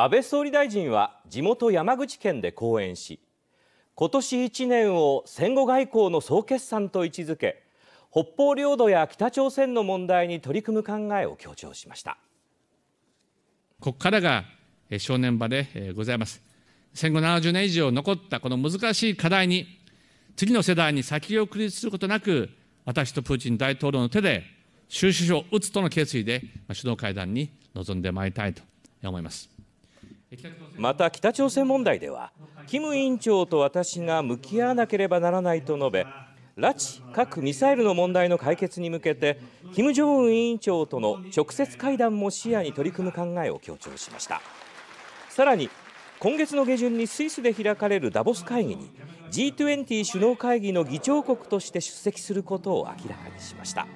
安倍総理大臣は地元山口県で講演し今年1年を戦後外交の総決算と位置づけ北方領土や北朝鮮の問題に取り組む考えを強調しましたここからが正念場でございます戦後70年以上残ったこの難しい課題に次の世代に先送りすることなく私とプーチン大統領の手で終止符を打つとの決意で首脳会談に臨んでまいりたいと思います。また北朝鮮問題ではキム委員長と私が向き合わなければならないと述べ拉致核・ミサイルの問題の解決に向けて金正恩委員長との直接会談も視野に取り組む考えを強調しましたさらに今月の下旬にスイスで開かれるダボス会議に G20 首脳会議の議長国として出席することを明らかにしました。